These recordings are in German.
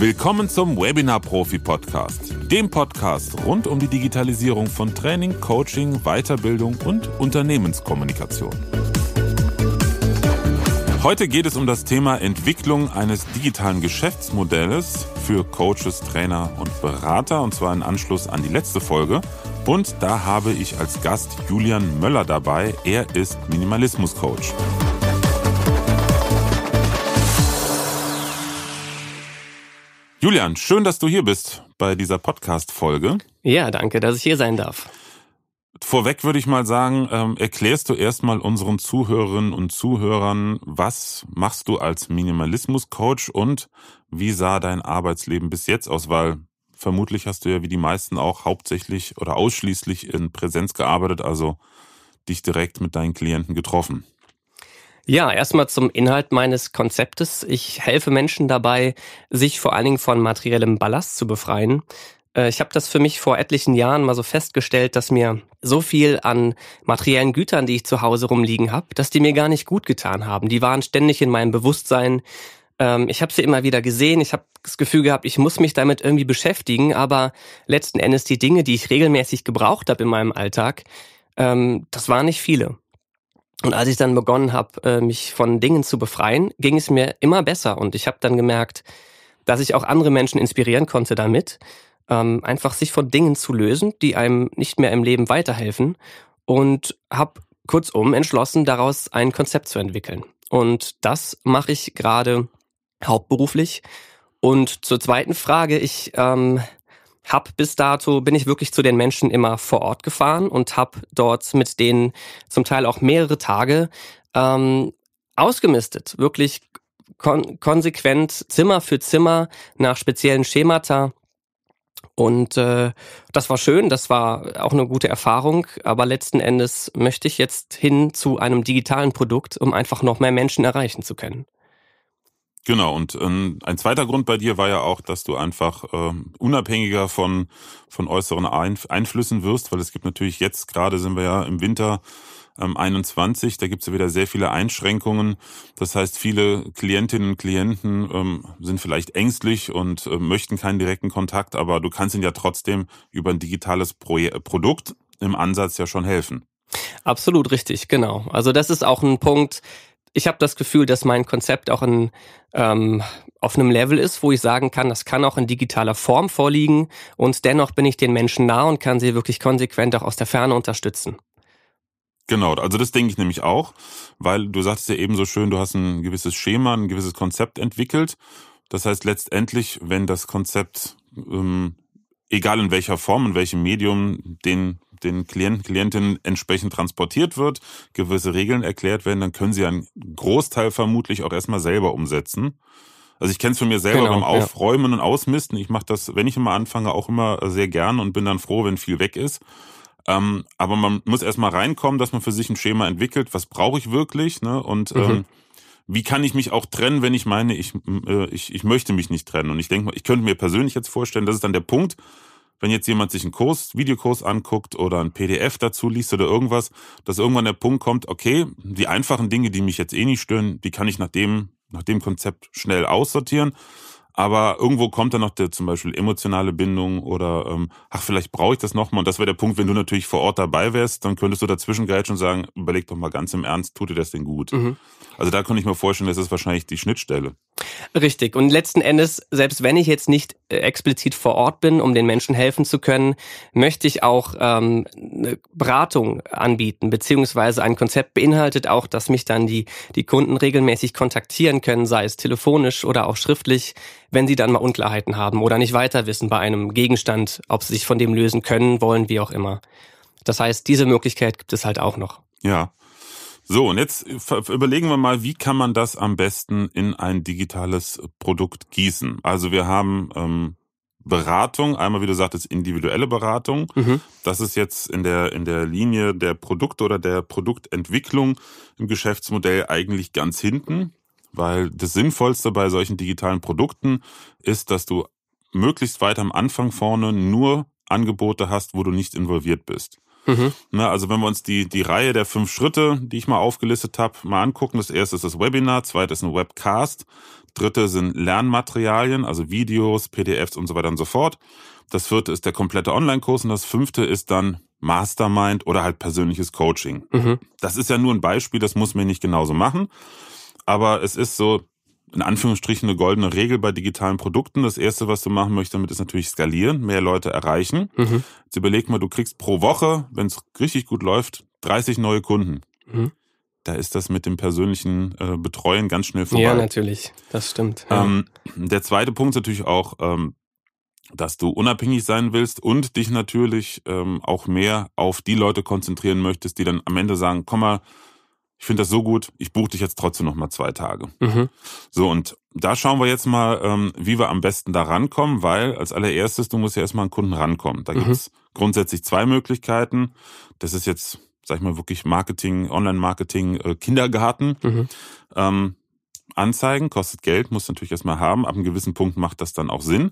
Willkommen zum Webinar Profi Podcast, dem Podcast rund um die Digitalisierung von Training, Coaching, Weiterbildung und Unternehmenskommunikation. Heute geht es um das Thema Entwicklung eines digitalen Geschäftsmodells für Coaches, Trainer und Berater und zwar in Anschluss an die letzte Folge. Und da habe ich als Gast Julian Möller dabei. Er ist Minimalismus Coach. Julian, schön, dass du hier bist bei dieser Podcast-Folge. Ja, danke, dass ich hier sein darf. Vorweg würde ich mal sagen, ähm, erklärst du erstmal unseren Zuhörerinnen und Zuhörern, was machst du als Minimalismus-Coach und wie sah dein Arbeitsleben bis jetzt aus? Weil vermutlich hast du ja wie die meisten auch hauptsächlich oder ausschließlich in Präsenz gearbeitet, also dich direkt mit deinen Klienten getroffen. Ja, erstmal zum Inhalt meines Konzeptes. Ich helfe Menschen dabei, sich vor allen Dingen von materiellem Ballast zu befreien. Äh, ich habe das für mich vor etlichen Jahren mal so festgestellt, dass mir so viel an materiellen Gütern, die ich zu Hause rumliegen habe, dass die mir gar nicht gut getan haben. Die waren ständig in meinem Bewusstsein. Ähm, ich habe sie immer wieder gesehen. Ich habe das Gefühl gehabt, ich muss mich damit irgendwie beschäftigen. Aber letzten Endes die Dinge, die ich regelmäßig gebraucht habe in meinem Alltag, ähm, das waren nicht viele. Und als ich dann begonnen habe, äh, mich von Dingen zu befreien, ging es mir immer besser. Und ich habe dann gemerkt, dass ich auch andere Menschen inspirieren konnte damit, ähm, einfach sich von Dingen zu lösen, die einem nicht mehr im Leben weiterhelfen. Und habe kurzum entschlossen, daraus ein Konzept zu entwickeln. Und das mache ich gerade hauptberuflich. Und zur zweiten Frage, ich ähm, hab bis dato bin ich wirklich zu den Menschen immer vor Ort gefahren und hab dort mit denen zum Teil auch mehrere Tage ähm, ausgemistet, wirklich kon konsequent Zimmer für Zimmer nach speziellen Schemata. Und äh, das war schön, das war auch eine gute Erfahrung, aber letzten Endes möchte ich jetzt hin zu einem digitalen Produkt, um einfach noch mehr Menschen erreichen zu können. Genau, und ähm, ein zweiter Grund bei dir war ja auch, dass du einfach äh, unabhängiger von, von äußeren Einflüssen wirst, weil es gibt natürlich jetzt, gerade sind wir ja im Winter ähm, 21, da gibt es ja wieder sehr viele Einschränkungen. Das heißt, viele Klientinnen und Klienten ähm, sind vielleicht ängstlich und äh, möchten keinen direkten Kontakt, aber du kannst ihnen ja trotzdem über ein digitales Pro Produkt im Ansatz ja schon helfen. Absolut richtig, genau. Also das ist auch ein Punkt, ich habe das Gefühl, dass mein Konzept auch in, ähm, auf einem Level ist, wo ich sagen kann, das kann auch in digitaler Form vorliegen und dennoch bin ich den Menschen nah und kann sie wirklich konsequent auch aus der Ferne unterstützen. Genau, also das denke ich nämlich auch, weil du sagst ja eben so schön, du hast ein gewisses Schema, ein gewisses Konzept entwickelt. Das heißt letztendlich, wenn das Konzept ähm, egal in welcher Form, in welchem Medium, den den Klienten, Klientinnen entsprechend transportiert wird, gewisse Regeln erklärt werden, dann können sie einen Großteil vermutlich auch erstmal selber umsetzen. Also ich kenne es von mir selber genau, beim Aufräumen ja. und Ausmisten. Ich mache das, wenn ich immer anfange, auch immer äh, sehr gern und bin dann froh, wenn viel weg ist. Ähm, aber man muss erstmal reinkommen, dass man für sich ein Schema entwickelt, was brauche ich wirklich, ne? Und ähm, mhm. ähm, wie kann ich mich auch trennen, wenn ich meine, ich, äh, ich, ich möchte mich nicht trennen. Und ich denke mal, ich könnte mir persönlich jetzt vorstellen, das ist dann der Punkt, wenn jetzt jemand sich einen Kurs, Videokurs anguckt oder ein PDF dazu liest oder irgendwas, dass irgendwann der Punkt kommt, okay, die einfachen Dinge, die mich jetzt eh nicht stören, die kann ich nach dem, nach dem Konzept schnell aussortieren. Aber irgendwo kommt dann noch der zum Beispiel emotionale Bindung oder ähm, ach, vielleicht brauche ich das nochmal. Und das wäre der Punkt, wenn du natürlich vor Ort dabei wärst, dann könntest du dazwischen gleich schon sagen, überleg doch mal ganz im Ernst, tut dir das denn gut? Mhm. Also da könnte ich mir vorstellen, das ist wahrscheinlich die Schnittstelle. Richtig. Und letzten Endes, selbst wenn ich jetzt nicht äh, explizit vor Ort bin, um den Menschen helfen zu können, möchte ich auch ähm, eine Beratung anbieten, beziehungsweise ein Konzept beinhaltet auch, dass mich dann die, die Kunden regelmäßig kontaktieren können, sei es telefonisch oder auch schriftlich, wenn sie dann mal Unklarheiten haben oder nicht weiter wissen bei einem Gegenstand, ob sie sich von dem lösen können, wollen, wie auch immer. Das heißt, diese Möglichkeit gibt es halt auch noch. Ja, so, und jetzt überlegen wir mal, wie kann man das am besten in ein digitales Produkt gießen? Also wir haben ähm, Beratung, einmal wie du sagtest, individuelle Beratung. Mhm. Das ist jetzt in der, in der Linie der Produkte oder der Produktentwicklung im Geschäftsmodell eigentlich ganz hinten, weil das Sinnvollste bei solchen digitalen Produkten ist, dass du möglichst weit am Anfang vorne nur Angebote hast, wo du nicht involviert bist. Mhm. Ne, Na, also wenn wir uns die, die Reihe der fünf Schritte, die ich mal aufgelistet habe, mal angucken. Das erste ist das Webinar, zweite ist ein Webcast, dritte sind Lernmaterialien, also Videos, PDFs und so weiter und so fort. Das vierte ist der komplette Online-Kurs und das fünfte ist dann Mastermind oder halt persönliches Coaching. Mhm. Das ist ja nur ein Beispiel, das muss man nicht genauso machen. Aber es ist so, in Anführungsstrichen eine goldene Regel bei digitalen Produkten. Das erste, was du machen möchtest, damit ist natürlich skalieren, mehr Leute erreichen. Mhm. Jetzt überleg mal, du kriegst pro Woche, wenn es richtig gut läuft, 30 neue Kunden. Mhm. Da ist das mit dem persönlichen äh, Betreuen ganz schnell vorbei. Ja, natürlich, das stimmt. Ja. Ähm, der zweite Punkt ist natürlich auch, ähm, dass du unabhängig sein willst und dich natürlich ähm, auch mehr auf die Leute konzentrieren möchtest, die dann am Ende sagen, komm mal, ich finde das so gut, ich buche dich jetzt trotzdem noch mal zwei Tage. Mhm. So, und da schauen wir jetzt mal, ähm, wie wir am besten da rankommen, weil als allererstes, du musst ja erstmal an Kunden rankommen. Da mhm. gibt's grundsätzlich zwei Möglichkeiten. Das ist jetzt, sag ich mal, wirklich Marketing, Online-Marketing, äh, Kindergarten. Mhm. Ähm, Anzeigen kostet Geld, muss natürlich erstmal haben. Ab einem gewissen Punkt macht das dann auch Sinn.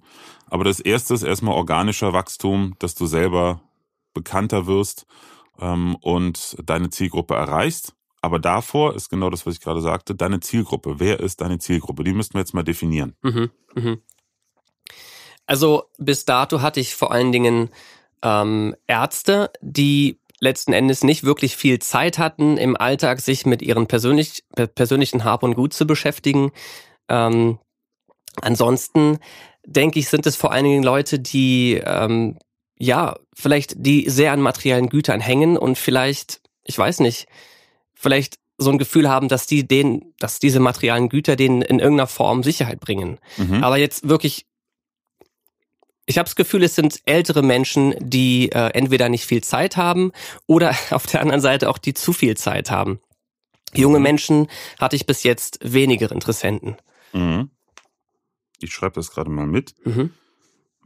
Aber das erste ist erstmal organischer Wachstum, dass du selber bekannter wirst ähm, und deine Zielgruppe erreichst. Aber davor ist genau das, was ich gerade sagte, deine Zielgruppe. Wer ist deine Zielgruppe? Die müssten wir jetzt mal definieren. Mhm, mhm. Also bis dato hatte ich vor allen Dingen ähm, Ärzte, die letzten Endes nicht wirklich viel Zeit hatten, im Alltag sich mit ihren persönlich, persönlichen Hab und Gut zu beschäftigen. Ähm, ansonsten denke ich, sind es vor allen Dingen Leute, die ähm, ja vielleicht die sehr an materiellen Gütern hängen und vielleicht, ich weiß nicht, vielleicht so ein Gefühl haben, dass die denen, dass diese materialen Güter denen in irgendeiner Form Sicherheit bringen. Mhm. Aber jetzt wirklich, ich habe das Gefühl, es sind ältere Menschen, die äh, entweder nicht viel Zeit haben oder auf der anderen Seite auch die zu viel Zeit haben. Junge mhm. Menschen hatte ich bis jetzt weniger Interessenten. Mhm. Ich schreibe das gerade mal mit. Mhm.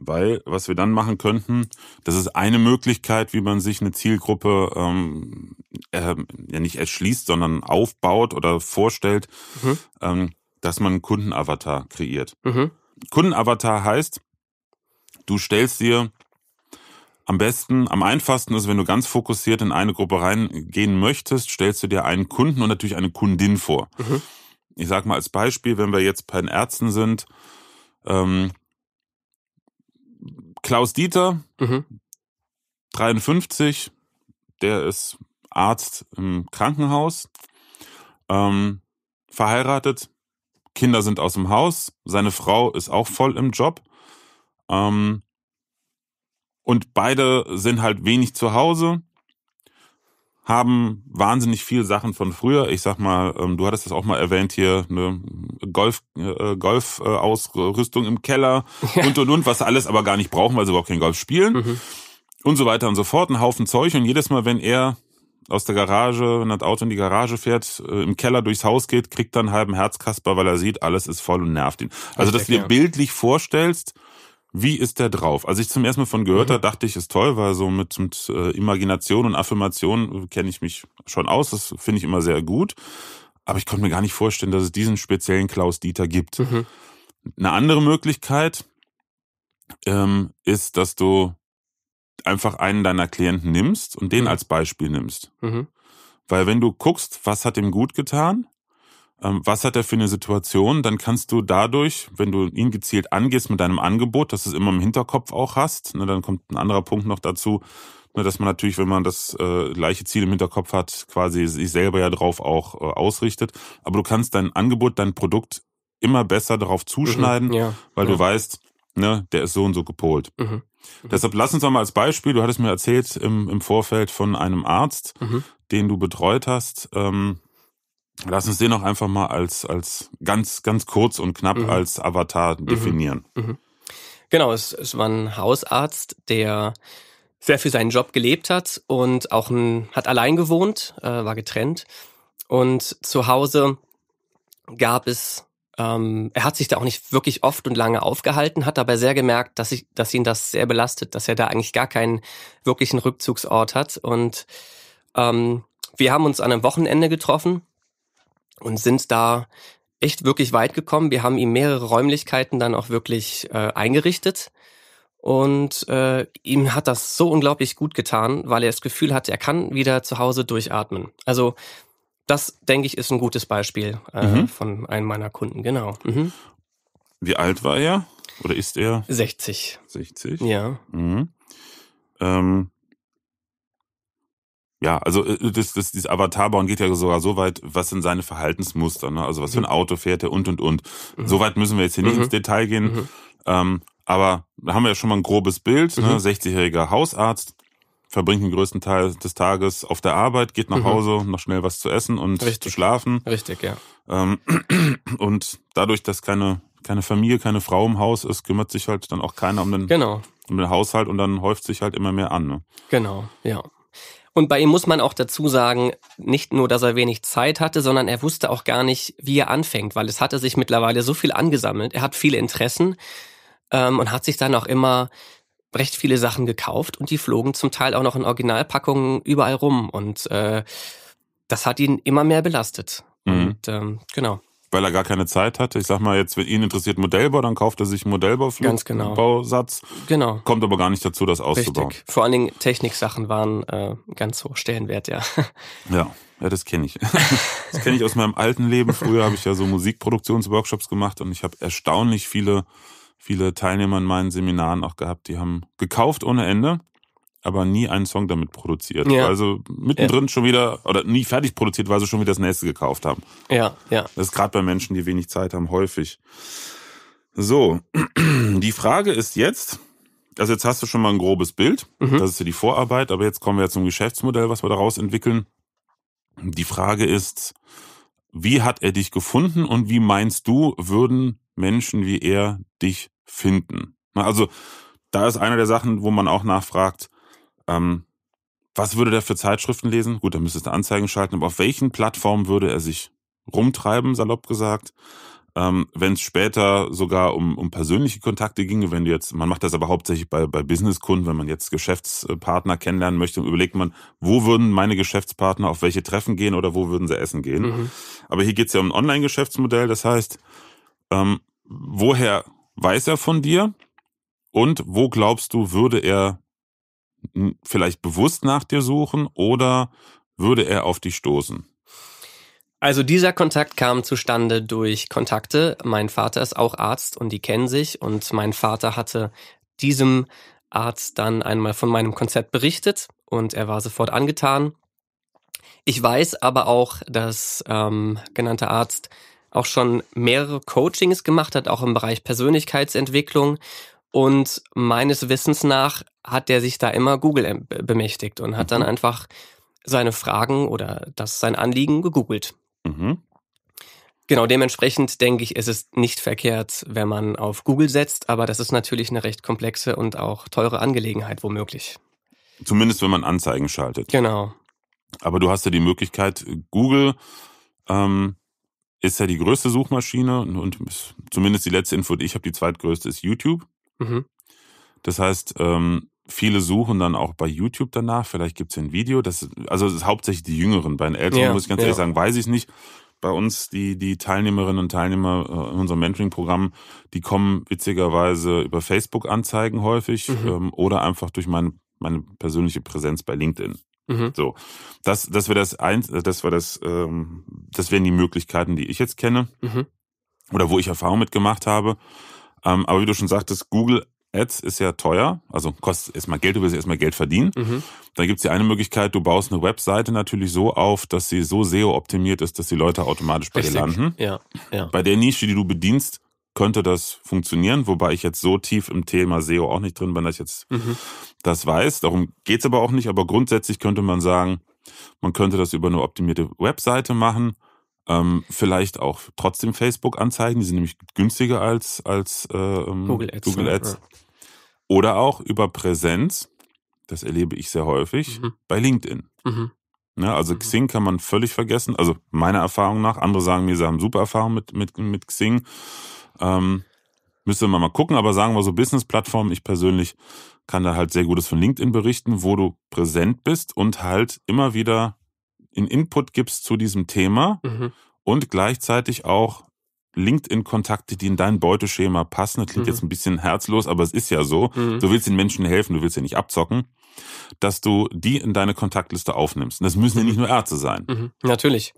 Weil was wir dann machen könnten, das ist eine Möglichkeit, wie man sich eine Zielgruppe ähm, äh, ja nicht erschließt, sondern aufbaut oder vorstellt, mhm. ähm, dass man einen Kundenavatar kreiert. Mhm. Kundenavatar heißt, du stellst dir am besten, am einfachsten ist, wenn du ganz fokussiert in eine Gruppe reingehen möchtest, stellst du dir einen Kunden und natürlich eine Kundin vor. Mhm. Ich sag mal als Beispiel, wenn wir jetzt bei den Ärzten sind, ähm, Klaus Dieter, mhm. 53, der ist Arzt im Krankenhaus, ähm, verheiratet, Kinder sind aus dem Haus, seine Frau ist auch voll im Job. Ähm, und beide sind halt wenig zu Hause haben wahnsinnig viel Sachen von früher. Ich sag mal, ähm, du hattest das auch mal erwähnt hier, eine Golf, äh, Golf äh, Ausrüstung im Keller ja. und und und, was alles aber gar nicht brauchen, weil sie überhaupt keinen Golf spielen mhm. und so weiter und so fort. Ein Haufen Zeug und jedes Mal, wenn er aus der Garage, wenn das Auto in die Garage fährt, äh, im Keller durchs Haus geht, kriegt dann einen halben Herzkasper, weil er sieht, alles ist voll und nervt ihn. Also, dass du dir bildlich vorstellst, wie ist der drauf? Als ich zum ersten Mal von gehört mhm. habe, dachte ich, ist toll, weil so mit, mit äh, Imagination und Affirmation äh, kenne ich mich schon aus. Das finde ich immer sehr gut. Aber ich konnte mir gar nicht vorstellen, dass es diesen speziellen Klaus Dieter gibt. Mhm. Eine andere Möglichkeit ähm, ist, dass du einfach einen deiner Klienten nimmst und den mhm. als Beispiel nimmst. Mhm. Weil wenn du guckst, was hat ihm gut getan, ähm, was hat er für eine Situation, dann kannst du dadurch, wenn du ihn gezielt angehst mit deinem Angebot, dass du es immer im Hinterkopf auch hast, ne, dann kommt ein anderer Punkt noch dazu, ne, dass man natürlich, wenn man das äh, gleiche Ziel im Hinterkopf hat, quasi sich selber ja drauf auch äh, ausrichtet. Aber du kannst dein Angebot, dein Produkt immer besser darauf mhm, zuschneiden, mhm, ja, weil ja. du weißt, ne, der ist so und so gepolt. Mhm, mhm, Deshalb lass uns doch mal als Beispiel, du hattest mir erzählt im, im Vorfeld von einem Arzt, mhm. den du betreut hast, ähm, Lass uns den auch einfach mal als, als ganz, ganz kurz und knapp mhm. als Avatar mhm. definieren. Mhm. Genau, es, es war ein Hausarzt, der sehr für seinen Job gelebt hat und auch ein, hat allein gewohnt, äh, war getrennt. Und zu Hause gab es, ähm, er hat sich da auch nicht wirklich oft und lange aufgehalten, hat dabei sehr gemerkt, dass, ich, dass ihn das sehr belastet, dass er da eigentlich gar keinen wirklichen Rückzugsort hat. Und ähm, wir haben uns an einem Wochenende getroffen und sind da echt wirklich weit gekommen. Wir haben ihm mehrere Räumlichkeiten dann auch wirklich äh, eingerichtet. Und äh, ihm hat das so unglaublich gut getan, weil er das Gefühl hatte, er kann wieder zu Hause durchatmen. Also das, denke ich, ist ein gutes Beispiel äh, mhm. von einem meiner Kunden, genau. Mhm. Wie alt war er? Oder ist er? 60. 60? Ja. Mhm. Ähm, ja, also äh, äh, das, das, dieses Avatarbauen geht ja sogar so weit, was sind seine Verhaltensmuster, ne? also was für ein mhm. Auto fährt er und und und. Mhm. So weit müssen wir jetzt hier nicht mhm. ins Detail gehen, mhm. ähm, aber da haben wir ja schon mal ein grobes Bild. Ne? 60-jähriger mhm. Hausarzt verbringt den größten Teil des Tages auf der Arbeit, geht nach mhm. Hause, noch schnell was zu essen und Richtig. zu schlafen. Richtig, ja. Ähm, und dadurch, dass keine, keine Familie, keine Frau im Haus ist, kümmert sich halt dann auch keiner um den, genau. um den Haushalt und dann häuft sich halt immer mehr an. Ne? Genau, ja. Und bei ihm muss man auch dazu sagen, nicht nur, dass er wenig Zeit hatte, sondern er wusste auch gar nicht, wie er anfängt, weil es hatte sich mittlerweile so viel angesammelt. Er hat viele Interessen ähm, und hat sich dann auch immer recht viele Sachen gekauft und die flogen zum Teil auch noch in Originalpackungen überall rum und äh, das hat ihn immer mehr belastet. Mhm. Und ähm, genau weil er gar keine Zeit hatte. Ich sag mal, jetzt, wenn ihn interessiert Modellbau, dann kauft er sich einen Modellbausatz. Genau. Bausatz, genau. Kommt aber gar nicht dazu, das auszubauen. Richtig. Vor allen Dingen Techniksachen waren äh, ganz hoch Stellenwert, ja. Ja. Ja, das kenne ich. Das kenne ich aus meinem alten Leben. Früher habe ich ja so Musikproduktionsworkshops gemacht und ich habe erstaunlich viele, viele Teilnehmer in meinen Seminaren auch gehabt. Die haben gekauft ohne Ende aber nie einen Song damit produziert. Ja. Also mittendrin ja. schon wieder, oder nie fertig produziert, weil sie schon wieder das nächste gekauft haben. Ja, ja. Das ist gerade bei Menschen, die wenig Zeit haben, häufig. So, die Frage ist jetzt, also jetzt hast du schon mal ein grobes Bild, mhm. das ist ja die Vorarbeit, aber jetzt kommen wir zum Geschäftsmodell, was wir daraus entwickeln. Die Frage ist, wie hat er dich gefunden und wie meinst du, würden Menschen wie er dich finden? Also da ist eine der Sachen, wo man auch nachfragt, ähm, was würde der für Zeitschriften lesen? Gut, müsstest du Anzeigen schalten, aber auf welchen Plattformen würde er sich rumtreiben, salopp gesagt? Ähm, wenn es später sogar um, um persönliche Kontakte ginge, wenn du jetzt, man macht das aber hauptsächlich bei, bei Businesskunden, wenn man jetzt Geschäftspartner kennenlernen möchte, überlegt man, wo würden meine Geschäftspartner auf welche Treffen gehen oder wo würden sie essen gehen. Mhm. Aber hier geht es ja um ein Online-Geschäftsmodell, das heißt, ähm, woher weiß er von dir und wo glaubst du, würde er vielleicht bewusst nach dir suchen oder würde er auf dich stoßen? Also dieser Kontakt kam zustande durch Kontakte. Mein Vater ist auch Arzt und die kennen sich und mein Vater hatte diesem Arzt dann einmal von meinem Konzept berichtet und er war sofort angetan. Ich weiß aber auch, dass ähm, genannter Arzt auch schon mehrere Coachings gemacht hat, auch im Bereich Persönlichkeitsentwicklung und meines Wissens nach hat der sich da immer Google bemächtigt und hat mhm. dann einfach seine Fragen oder das sein Anliegen gegoogelt. Mhm. Genau, dementsprechend denke ich, ist es nicht verkehrt, wenn man auf Google setzt, aber das ist natürlich eine recht komplexe und auch teure Angelegenheit, womöglich. Zumindest wenn man Anzeigen schaltet. Genau. Aber du hast ja die Möglichkeit, Google ähm, ist ja die größte Suchmaschine und, und zumindest die letzte Info, die ich habe, die zweitgrößte ist YouTube. Mhm. Das heißt, ähm, viele suchen dann auch bei YouTube danach, vielleicht gibt es ein Video. Das, also das ist hauptsächlich die Jüngeren. Bei den Älteren ja, muss ich ganz ja. ehrlich sagen, weiß ich nicht. Bei uns, die, die Teilnehmerinnen und Teilnehmer äh, in unserem Mentoring-Programm, die kommen witzigerweise über Facebook-Anzeigen häufig mhm. ähm, oder einfach durch meine, meine persönliche Präsenz bei LinkedIn. Mhm. So, das, das wäre das eins, äh, das wäre das, ähm, das wären die Möglichkeiten, die ich jetzt kenne mhm. oder wo ich Erfahrung mitgemacht habe. Ähm, aber wie du schon sagtest, Google Ads ist ja teuer, also kostet erstmal Geld, du willst erstmal Geld verdienen. Mhm. Dann gibt es die eine Möglichkeit, du baust eine Webseite natürlich so auf, dass sie so SEO-optimiert ist, dass die Leute automatisch bei Richtig. dir landen. Ja, ja. Bei der Nische, die du bedienst, könnte das funktionieren, wobei ich jetzt so tief im Thema SEO auch nicht drin bin, dass ich jetzt mhm. das weiß. Darum geht es aber auch nicht, aber grundsätzlich könnte man sagen, man könnte das über eine optimierte Webseite machen ähm, vielleicht auch trotzdem Facebook-Anzeigen, die sind nämlich günstiger als, als äh, ähm, Google Ads. Google ne? Ads. Ja. Oder auch über Präsenz, das erlebe ich sehr häufig, mhm. bei LinkedIn. Mhm. Ja, ne, also mhm. Xing kann man völlig vergessen, also meiner Erfahrung nach. Andere sagen mir, sie haben super Erfahrung mit, mit, mit Xing. Ähm, müsste man mal gucken, aber sagen wir so Business-Plattformen, ich persönlich kann da halt sehr Gutes von LinkedIn berichten, wo du präsent bist und halt immer wieder einen Input gibst zu diesem Thema mhm. und gleichzeitig auch LinkedIn-Kontakte, die in dein Beuteschema passen. Das klingt mhm. jetzt ein bisschen herzlos, aber es ist ja so. Mhm. Du willst den Menschen helfen, du willst sie nicht abzocken, dass du die in deine Kontaktliste aufnimmst. Und das müssen ja mhm. nicht nur Ärzte sein. Mhm. Natürlich.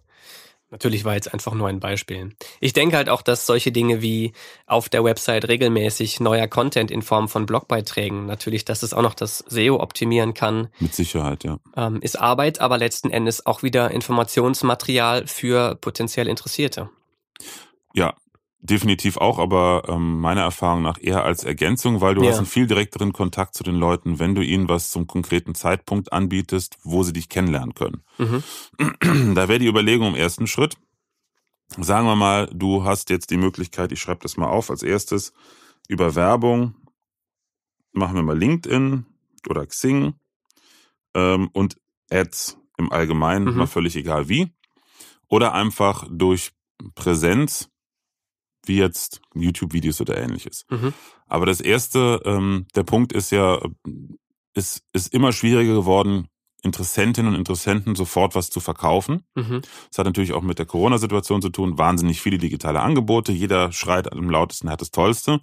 Natürlich war jetzt einfach nur ein Beispiel. Ich denke halt auch, dass solche Dinge wie auf der Website regelmäßig neuer Content in Form von Blogbeiträgen, natürlich, dass es auch noch das SEO optimieren kann. Mit Sicherheit, ja. Ähm, ist Arbeit, aber letzten Endes auch wieder Informationsmaterial für potenziell Interessierte. Ja, Definitiv auch, aber ähm, meiner Erfahrung nach eher als Ergänzung, weil du ja. hast einen viel direkteren Kontakt zu den Leuten, wenn du ihnen was zum konkreten Zeitpunkt anbietest, wo sie dich kennenlernen können. Mhm. Da wäre die Überlegung im ersten Schritt, sagen wir mal, du hast jetzt die Möglichkeit, ich schreibe das mal auf als erstes, über Werbung, machen wir mal LinkedIn oder Xing ähm, und Ads im Allgemeinen, mhm. mal völlig egal wie, oder einfach durch Präsenz wie jetzt YouTube-Videos oder ähnliches. Mhm. Aber das erste, ähm, der Punkt ist ja, ist, ist immer schwieriger geworden, Interessentinnen und Interessenten sofort was zu verkaufen. Mhm. Das hat natürlich auch mit der Corona-Situation zu tun. Wahnsinnig viele digitale Angebote. Jeder schreit am lautesten, hat das Tollste.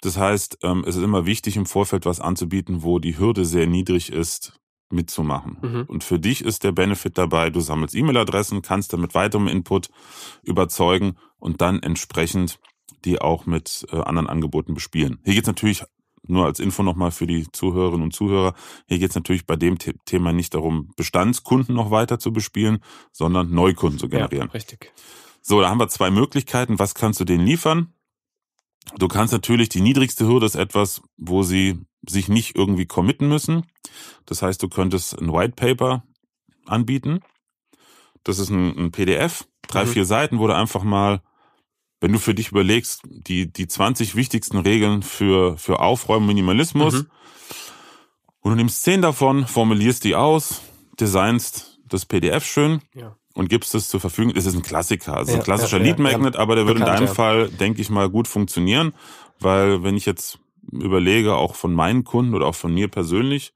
Das heißt, ähm, es ist immer wichtig, im Vorfeld was anzubieten, wo die Hürde sehr niedrig ist, mitzumachen. Mhm. Und für dich ist der Benefit dabei, du sammelst E-Mail-Adressen, kannst damit weiterem Input überzeugen und dann entsprechend die auch mit äh, anderen Angeboten bespielen. Hier geht es natürlich nur als Info nochmal für die Zuhörerinnen und Zuhörer. Hier geht es natürlich bei dem Thema nicht darum, Bestandskunden noch weiter zu bespielen, sondern Neukunden zu generieren. Ja, richtig. So, da haben wir zwei Möglichkeiten. Was kannst du denen liefern? Du kannst natürlich, die niedrigste Hürde ist etwas, wo sie sich nicht irgendwie committen müssen. Das heißt, du könntest ein White Paper anbieten. Das ist ein, ein PDF, drei, mhm. vier Seiten, wo du einfach mal wenn du für dich überlegst, die, die 20 wichtigsten Regeln für, für Aufräumen, Minimalismus, mhm. und du nimmst 10 davon, formulierst die aus, designst das PDF schön ja. und gibst es zur Verfügung. Es ist ein Klassiker, also ja, ein klassischer ja, Lead Magnet, aber der würde in deinem Fall, denke ich mal, gut funktionieren, weil wenn ich jetzt überlege, auch von meinen Kunden oder auch von mir persönlich,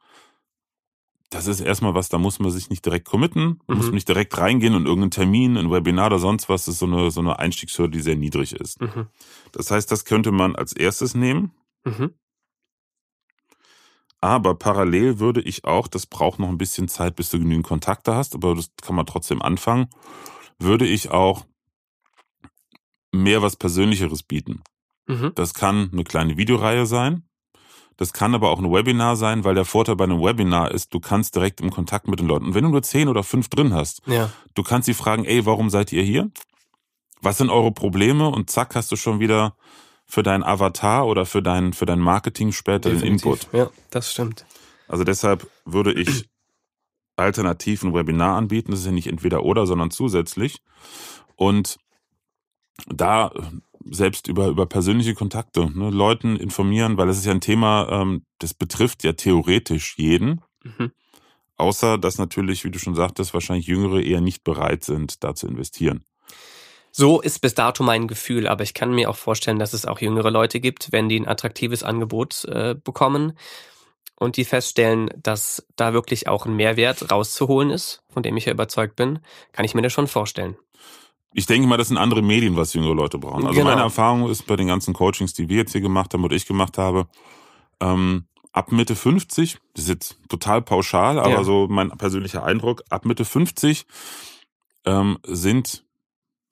das ist erstmal was, da muss man sich nicht direkt committen, mhm. muss nicht direkt reingehen und irgendeinen Termin, ein Webinar oder sonst was, das ist so eine, so eine Einstiegshürde, die sehr niedrig ist. Mhm. Das heißt, das könnte man als erstes nehmen. Mhm. Aber parallel würde ich auch, das braucht noch ein bisschen Zeit, bis du genügend Kontakte hast, aber das kann man trotzdem anfangen, würde ich auch mehr was Persönlicheres bieten. Mhm. Das kann eine kleine Videoreihe sein. Das kann aber auch ein Webinar sein, weil der Vorteil bei einem Webinar ist, du kannst direkt im Kontakt mit den Leuten. Und wenn du nur zehn oder fünf drin hast, ja. du kannst sie fragen, ey, warum seid ihr hier? Was sind eure Probleme? Und zack, hast du schon wieder für deinen Avatar oder für dein, für dein Marketing später den Input. Ja, das stimmt. Also deshalb würde ich alternativ ein Webinar anbieten. Das ist ja nicht entweder oder, sondern zusätzlich. Und da selbst über, über persönliche Kontakte, ne, Leuten informieren, weil das ist ja ein Thema, ähm, das betrifft ja theoretisch jeden. Mhm. Außer, dass natürlich, wie du schon sagtest, wahrscheinlich Jüngere eher nicht bereit sind, da zu investieren. So ist bis dato mein Gefühl, aber ich kann mir auch vorstellen, dass es auch jüngere Leute gibt, wenn die ein attraktives Angebot äh, bekommen und die feststellen, dass da wirklich auch ein Mehrwert rauszuholen ist, von dem ich ja überzeugt bin, kann ich mir das schon vorstellen ich denke mal, das sind andere Medien, was jüngere Leute brauchen. Also genau. meine Erfahrung ist bei den ganzen Coachings, die wir jetzt hier gemacht haben oder ich gemacht habe, ähm, ab Mitte 50, das ist jetzt total pauschal, aber ja. so mein persönlicher Eindruck, ab Mitte 50 ähm, sind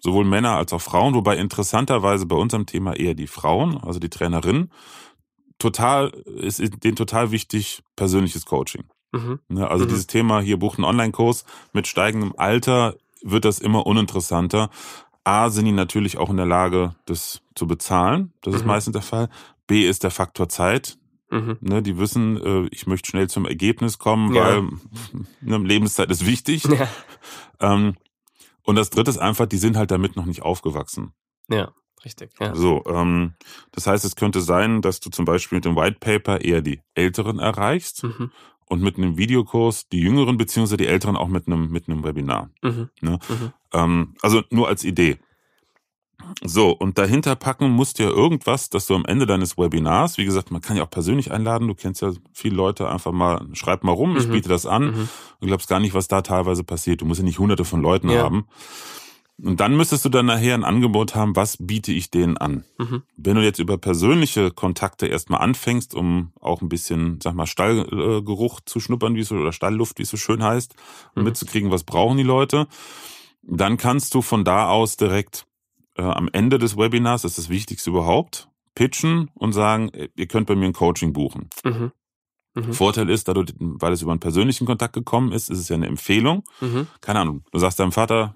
sowohl Männer als auch Frauen, wobei interessanterweise bei unserem Thema eher die Frauen, also die Trainerinnen, total, ist denen total wichtig persönliches Coaching. Mhm. Ne, also mhm. dieses Thema hier bucht einen Online-Kurs mit steigendem Alter wird das immer uninteressanter. A, sind die natürlich auch in der Lage, das zu bezahlen. Das mhm. ist meistens der Fall. B ist der Faktor Zeit. Mhm. Ne, die wissen, äh, ich möchte schnell zum Ergebnis kommen, ja. weil ne, Lebenszeit ist wichtig. Ja. Ähm, und das dritte ist einfach, die sind halt damit noch nicht aufgewachsen. Ja, richtig. Ja. So, ähm, das heißt, es könnte sein, dass du zum Beispiel mit dem White Paper eher die Älteren erreichst. Mhm und mit einem Videokurs, die Jüngeren beziehungsweise die Älteren auch mit einem, mit einem Webinar. Mhm. Ne? Mhm. Ähm, also nur als Idee. So, und dahinter packen musst du ja irgendwas, dass du am Ende deines Webinars, wie gesagt, man kann ja auch persönlich einladen, du kennst ja viele Leute, einfach mal, schreib mal rum, mhm. ich biete das an. Mhm. Du glaubst gar nicht, was da teilweise passiert. Du musst ja nicht hunderte von Leuten ja. haben. Und dann müsstest du dann nachher ein Angebot haben, was biete ich denen an. Mhm. Wenn du jetzt über persönliche Kontakte erstmal anfängst, um auch ein bisschen, sag mal, Stallgeruch zu schnuppern, wie es oder Stallluft, wie es so schön heißt, um mhm. mitzukriegen, was brauchen die Leute, dann kannst du von da aus direkt äh, am Ende des Webinars, das ist das Wichtigste überhaupt, pitchen und sagen, äh, ihr könnt bei mir ein Coaching buchen. Mhm. Mhm. Vorteil ist, dadurch, weil es über einen persönlichen Kontakt gekommen ist, ist es ja eine Empfehlung. Mhm. Keine Ahnung, du sagst deinem Vater,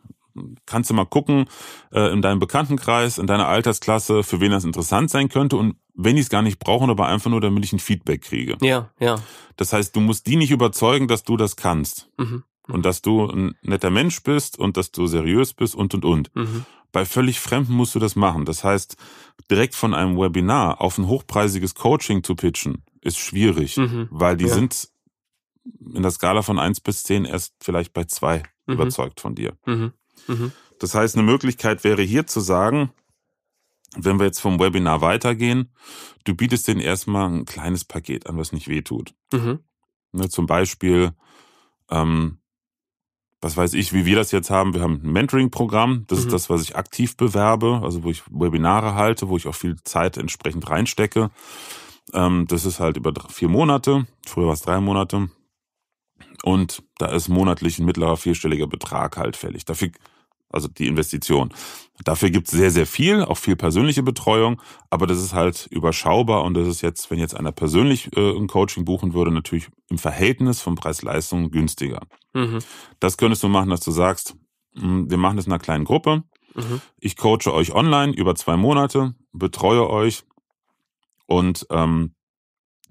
kannst du mal gucken äh, in deinem Bekanntenkreis, in deiner Altersklasse, für wen das interessant sein könnte und wenn die es gar nicht brauchen, aber einfach nur, damit ich ein Feedback kriege. Ja, ja. Das heißt, du musst die nicht überzeugen, dass du das kannst. Mhm. Und dass du ein netter Mensch bist und dass du seriös bist und und und. Mhm. Bei völlig Fremden musst du das machen. Das heißt, direkt von einem Webinar auf ein hochpreisiges Coaching zu pitchen, ist schwierig, mhm. weil die ja. sind in der Skala von eins bis zehn erst vielleicht bei zwei mhm. überzeugt von dir. Mhm. Das heißt, eine Möglichkeit wäre hier zu sagen, wenn wir jetzt vom Webinar weitergehen, du bietest denen erstmal ein kleines Paket an, was nicht wehtut. Mhm. Ne, zum Beispiel, ähm, was weiß ich, wie wir das jetzt haben. Wir haben ein Mentoring-Programm. Das mhm. ist das, was ich aktiv bewerbe, also wo ich Webinare halte, wo ich auch viel Zeit entsprechend reinstecke. Ähm, das ist halt über vier Monate. Früher war es drei Monate. Und da ist monatlich ein mittlerer vierstelliger Betrag halt fällig. Dafür also die Investition. Dafür gibt es sehr, sehr viel, auch viel persönliche Betreuung, aber das ist halt überschaubar und das ist jetzt, wenn jetzt einer persönlich äh, ein Coaching buchen würde, natürlich im Verhältnis von Preis-Leistung günstiger. Mhm. Das könntest du machen, dass du sagst, hm, wir machen das in einer kleinen Gruppe. Mhm. Ich coache euch online über zwei Monate, betreue euch und ähm,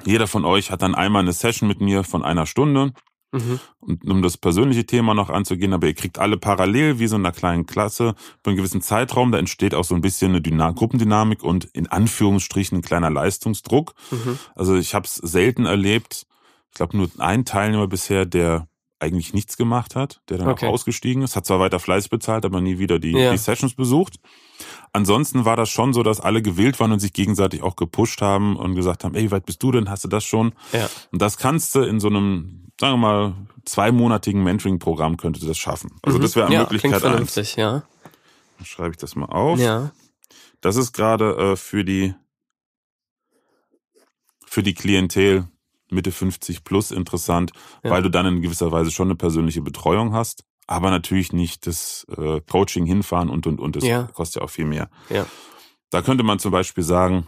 jeder von euch hat dann einmal eine Session mit mir von einer Stunde. Mhm. Und um das persönliche Thema noch anzugehen, aber ihr kriegt alle parallel, wie so in einer kleinen Klasse, für einen gewissen Zeitraum, da entsteht auch so ein bisschen eine Dyna Gruppendynamik und in Anführungsstrichen ein kleiner Leistungsdruck. Mhm. Also ich habe es selten erlebt, ich glaube nur ein Teilnehmer bisher, der eigentlich nichts gemacht hat, der dann okay. auch ausgestiegen ist, hat zwar weiter Fleiß bezahlt, aber nie wieder die, ja. die Sessions besucht. Ansonsten war das schon so, dass alle gewählt waren und sich gegenseitig auch gepusht haben und gesagt haben, ey, wie weit bist du denn? Hast du das schon? Ja. Und das kannst du in so einem, sagen wir mal, zweimonatigen Mentoring-Programm könnte das schaffen. Also mhm. das wäre eine ja, Möglichkeit. Klingt vernünftig, eins. ja. Dann schreibe ich das mal auf. Ja. Das ist gerade äh, für die für die Klientel Mitte 50 plus interessant, ja. weil du dann in gewisser Weise schon eine persönliche Betreuung hast. Aber natürlich nicht das äh, Coaching hinfahren und und und. Das ja. kostet ja auch viel mehr. Ja. Da könnte man zum Beispiel sagen,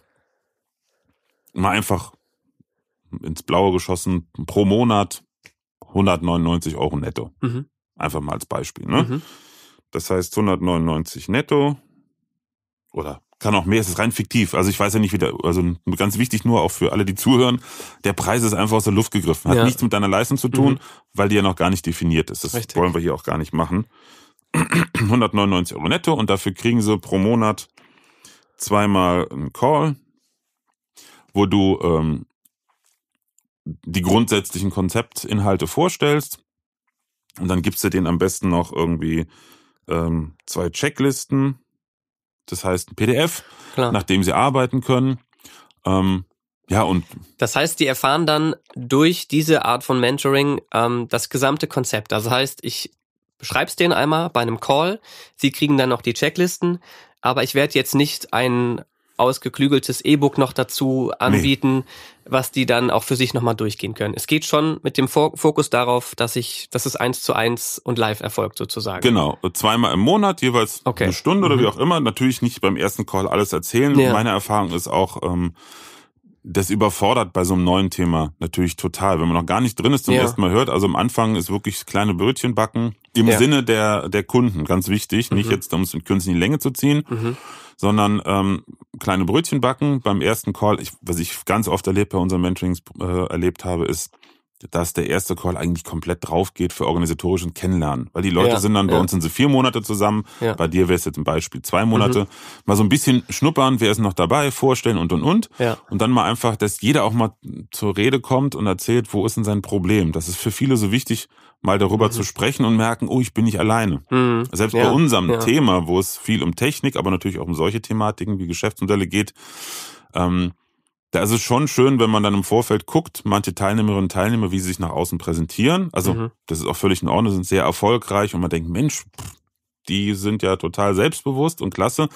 mal einfach ins Blaue geschossen, pro Monat 199 Euro netto. Mhm. Einfach mal als Beispiel. Ne? Mhm. Das heißt 199 netto oder kann auch mehr, es ist rein fiktiv. Also ich weiß ja nicht, wie der, also ganz wichtig nur auch für alle, die zuhören, der Preis ist einfach aus der Luft gegriffen. Hat ja. nichts mit deiner Leistung zu tun, mhm. weil die ja noch gar nicht definiert ist. Das Richtig. wollen wir hier auch gar nicht machen. 199 Euro netto und dafür kriegen sie pro Monat zweimal einen Call, wo du ähm, die grundsätzlichen Konzeptinhalte vorstellst. Und dann gibst du denen am besten noch irgendwie ähm, zwei Checklisten das heißt ein PDF, Klar. nach dem sie arbeiten können. Ähm, ja, und. Das heißt, die erfahren dann durch diese Art von Mentoring ähm, das gesamte Konzept. Das also heißt, ich beschreibe es denen einmal bei einem Call. Sie kriegen dann noch die Checklisten. Aber ich werde jetzt nicht ein ausgeklügeltes E-Book noch dazu anbieten, was die dann auch für sich nochmal durchgehen können. Es geht schon mit dem Fokus darauf, dass ich, dass es eins zu eins und live erfolgt sozusagen. Genau, zweimal im Monat, jeweils okay. eine Stunde mhm. oder wie auch immer. Natürlich nicht beim ersten Call alles erzählen. Ja. Meine Erfahrung ist auch, ähm, das überfordert bei so einem neuen Thema natürlich total, wenn man noch gar nicht drin ist zum ja. ersten Mal hört. Also am Anfang ist wirklich kleine Brötchen backen im ja. Sinne der der Kunden ganz wichtig, mhm. nicht jetzt um es künstlich in die Länge zu ziehen. Mhm sondern ähm, kleine Brötchen backen beim ersten Call. Ich, was ich ganz oft erlebt bei unseren Mentorings äh, erlebt habe, ist, dass der erste Call eigentlich komplett drauf geht für organisatorisch und Kennenlernen. Weil die Leute ja, sind dann, bei ja. uns sind sie vier Monate zusammen, ja. bei dir wäre es jetzt ein Beispiel zwei Monate. Mhm. Mal so ein bisschen schnuppern, wer ist noch dabei, vorstellen und und und. Und dann mal einfach, dass jeder auch mal zur Rede kommt und erzählt, wo ist denn sein Problem. Das ist für viele so wichtig, mal darüber mhm. zu sprechen und merken, oh, ich bin nicht alleine. Mhm. Selbst bei unserem Thema, wo es viel um Technik, aber natürlich auch um solche Thematiken wie Geschäftsmodelle geht, ähm, da ist es schon schön, wenn man dann im Vorfeld guckt, manche Teilnehmerinnen und Teilnehmer, wie sie sich nach außen präsentieren. Also mhm. das ist auch völlig in Ordnung, sind sehr erfolgreich und man denkt, Mensch, die sind ja total selbstbewusst und klasse.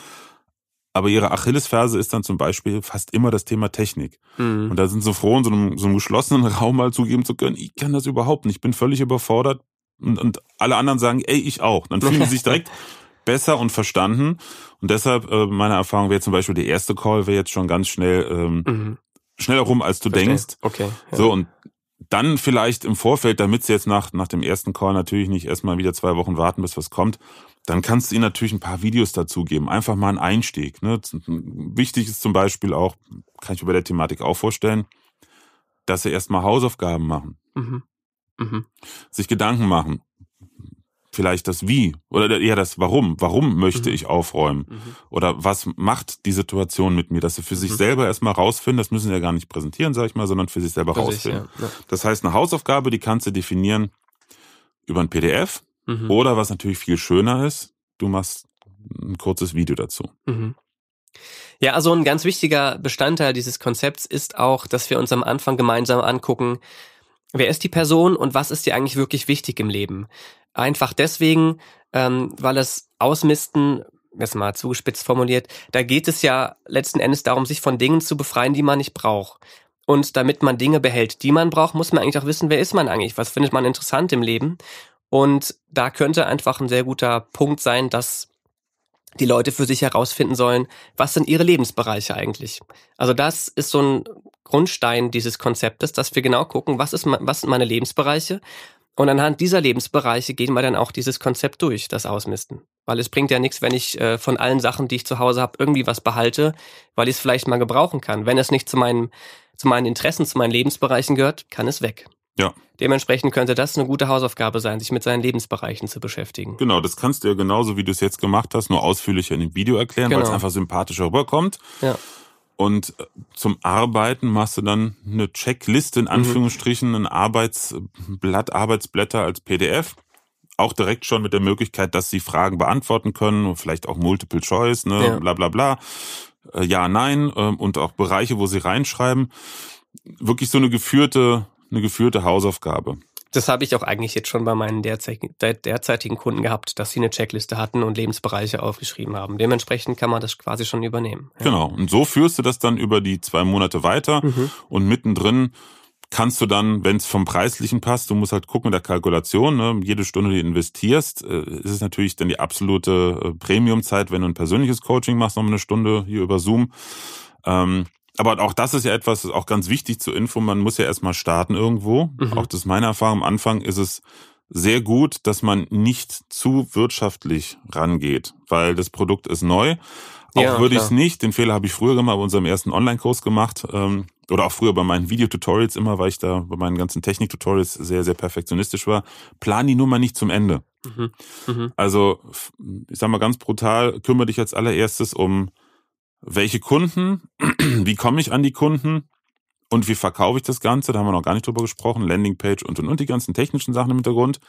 Aber ihre Achillesferse ist dann zum Beispiel fast immer das Thema Technik. Mhm. Und da sind sie froh, in so einem, so einem geschlossenen Raum mal zugeben zu können, ich kann das überhaupt nicht, ich bin völlig überfordert. Und, und alle anderen sagen, ey, ich auch. Dann fühlen sie sich direkt besser und verstanden. Und deshalb, äh, meine Erfahrung wäre zum Beispiel, der erste Call wäre jetzt schon ganz schnell, ähm, mhm. schneller rum, als du Verstehe. denkst. Okay. Ja. So, und dann vielleicht im Vorfeld, damit sie jetzt nach, nach dem ersten Call natürlich nicht erstmal wieder zwei Wochen warten, bis was kommt, dann kannst du ihnen natürlich ein paar Videos dazu geben. Einfach mal einen Einstieg. Ne? Wichtig ist zum Beispiel auch, kann ich mir bei der Thematik auch vorstellen, dass sie erstmal Hausaufgaben machen. Mhm. Mhm. Sich Gedanken machen vielleicht das Wie oder eher das Warum. Warum möchte mhm. ich aufräumen? Mhm. Oder was macht die Situation mit mir? Dass sie für sich mhm. selber erstmal rausfinden, das müssen sie ja gar nicht präsentieren, sag ich mal, sondern für sich selber für rausfinden. Sich, ja. Ja. Das heißt, eine Hausaufgabe, die kannst du definieren über ein PDF mhm. oder was natürlich viel schöner ist, du machst ein kurzes Video dazu. Mhm. Ja, also ein ganz wichtiger Bestandteil dieses Konzepts ist auch, dass wir uns am Anfang gemeinsam angucken, Wer ist die Person und was ist dir eigentlich wirklich wichtig im Leben? Einfach deswegen, ähm, weil es Ausmisten, jetzt mal zugespitzt formuliert, da geht es ja letzten Endes darum, sich von Dingen zu befreien, die man nicht braucht. Und damit man Dinge behält, die man braucht, muss man eigentlich auch wissen, wer ist man eigentlich, was findet man interessant im Leben. Und da könnte einfach ein sehr guter Punkt sein, dass die Leute für sich herausfinden sollen, was sind ihre Lebensbereiche eigentlich. Also das ist so ein Grundstein dieses Konzeptes, dass wir genau gucken, was ist was sind meine Lebensbereiche und anhand dieser Lebensbereiche gehen wir dann auch dieses Konzept durch, das Ausmisten. Weil es bringt ja nichts, wenn ich äh, von allen Sachen, die ich zu Hause habe, irgendwie was behalte, weil ich es vielleicht mal gebrauchen kann. Wenn es nicht zu, meinen, zu meinen Interessen, zu meinen Lebensbereichen gehört, kann es weg. Ja. Dementsprechend könnte das eine gute Hausaufgabe sein, sich mit seinen Lebensbereichen zu beschäftigen. Genau, das kannst du ja genauso, wie du es jetzt gemacht hast, nur ausführlicher in dem Video erklären, genau. weil es einfach sympathischer rüberkommt. Ja. Und äh, zum Arbeiten machst du dann eine Checkliste, in mhm. Anführungsstrichen, ein Arbeitsblatt, Arbeitsblätter als PDF. Auch direkt schon mit der Möglichkeit, dass sie Fragen beantworten können und vielleicht auch Multiple Choice, ne, ja. bla bla bla. Äh, ja, nein ähm, und auch Bereiche, wo sie reinschreiben. Wirklich so eine geführte, eine geführte Hausaufgabe das habe ich auch eigentlich jetzt schon bei meinen derzeitigen Kunden gehabt, dass sie eine Checkliste hatten und Lebensbereiche aufgeschrieben haben. Dementsprechend kann man das quasi schon übernehmen. Ja. Genau. Und so führst du das dann über die zwei Monate weiter mhm. und mittendrin kannst du dann, wenn es vom Preislichen passt, du musst halt gucken mit der Kalkulation, ne, jede Stunde, die du investierst, äh, ist es natürlich dann die absolute äh, Premium-Zeit, wenn du ein persönliches Coaching machst, noch eine Stunde hier über Zoom. Ähm, aber auch das ist ja etwas, auch ganz wichtig zur Info. Man muss ja erstmal starten irgendwo. Mhm. Auch das ist meine Erfahrung. Am Anfang ist es sehr gut, dass man nicht zu wirtschaftlich rangeht, weil das Produkt ist neu. Auch ja, würde ich es nicht. Den Fehler habe ich früher immer bei unserem ersten Online-Kurs gemacht. Ähm, oder auch früher bei meinen Videotutorials immer, weil ich da bei meinen ganzen Technik-Tutorials sehr, sehr perfektionistisch war. Plan die Nummer nicht zum Ende. Mhm. Mhm. Also, ich sag mal ganz brutal, kümmere dich als allererstes um welche Kunden, wie komme ich an die Kunden und wie verkaufe ich das Ganze, da haben wir noch gar nicht drüber gesprochen, Landingpage und und und die ganzen technischen Sachen im Hintergrund.